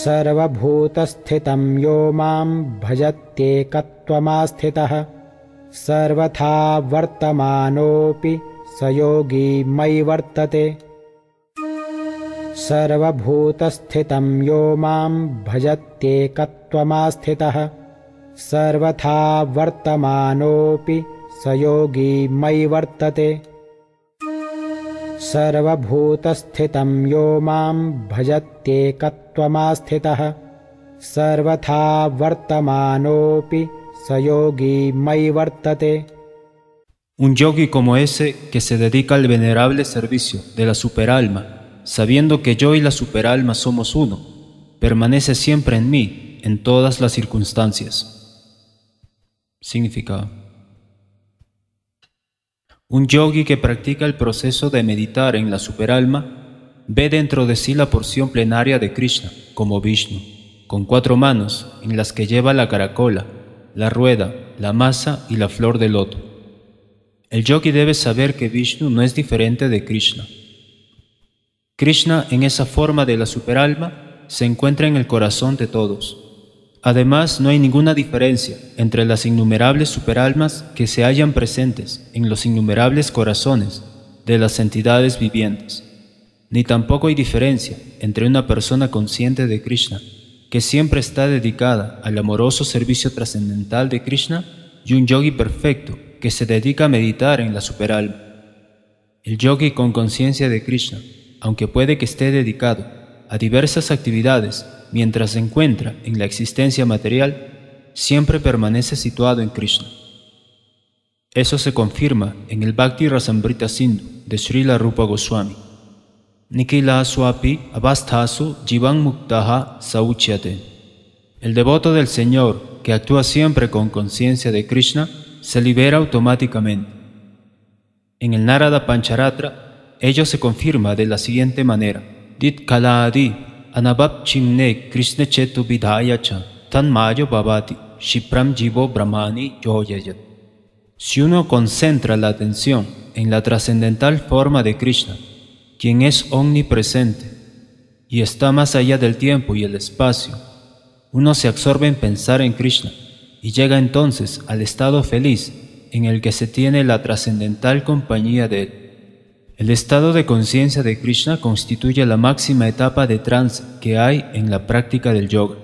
सर्वभूतस्थितं यो मां भजत्येकत्वमास्थितः सर्वथा वर्तमानोऽपि स योगी मयि वर्तते सर्वभूतस्थितं यो मां भजत्येकत्वमास्थितः सर्वथा वर्तमानोऽपि स योगी मयि वर्तते Un yogi como ese que se dedica al venerable servicio de la superalma, sabiendo que yo y la superalma somos uno, permanece siempre en mí en todas las circunstancias. significa un yogi que practica el proceso de meditar en la superalma ve dentro de sí la porción plenaria de Krishna, como Vishnu, con cuatro manos en las que lleva la caracola, la rueda, la masa y la flor de loto. El yogi debe saber que Vishnu no es diferente de Krishna. Krishna en esa forma de la superalma se encuentra en el corazón de todos. Además, no hay ninguna diferencia entre las innumerables superalmas que se hallan presentes en los innumerables corazones de las entidades vivientes, ni tampoco hay diferencia entre una persona consciente de Krishna, que siempre está dedicada al amoroso servicio trascendental de Krishna, y un yogi perfecto que se dedica a meditar en la superalma. El yogi con conciencia de Krishna, aunque puede que esté dedicado a diversas actividades mientras se encuentra en la existencia material, siempre permanece situado en Krishna. Eso se confirma en el Bhakti Rasambrita Sindhu de Srila Rupa Goswami. Nikila Swapi Abasthasu Jivan Muktaha Sauchyate. El devoto del Señor, que actúa siempre con conciencia de Krishna, se libera automáticamente. En el Narada Pancharatra, ello se confirma de la siguiente manera kaladi anabab chimne krishna chetu tan mayo babati shipram jivo brahmani yoyayat. Si uno concentra la atención en la trascendental forma de Krishna, quien es omnipresente y está más allá del tiempo y el espacio, uno se absorbe en pensar en Krishna y llega entonces al estado feliz en el que se tiene la trascendental compañía de él. El estado de conciencia de Krishna constituye la máxima etapa de trance que hay en la práctica del yoga.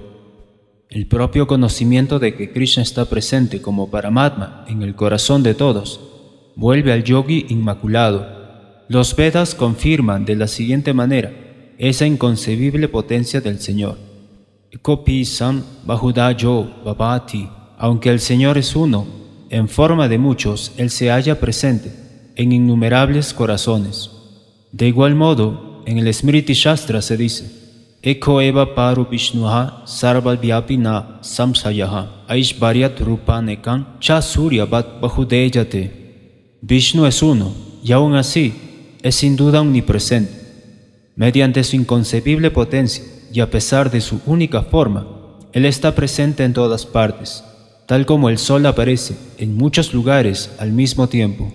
El propio conocimiento de que Krishna está presente como Paramatma en el corazón de todos vuelve al yogi inmaculado. Los Vedas confirman de la siguiente manera esa inconcebible potencia del Señor. Sam Babati. Aunque el Señor es uno, en forma de muchos, Él se halla presente en innumerables corazones. De igual modo, en el Smriti Shastra se dice, Eko eva paru vishnuha samsayaha aishvaryat rupanekan surya bat bahudeyate. Vishnu es uno, y aún así, es sin duda omnipresente. Mediante su inconcebible potencia y a pesar de su única forma, Él está presente en todas partes, tal como el sol aparece en muchos lugares al mismo tiempo.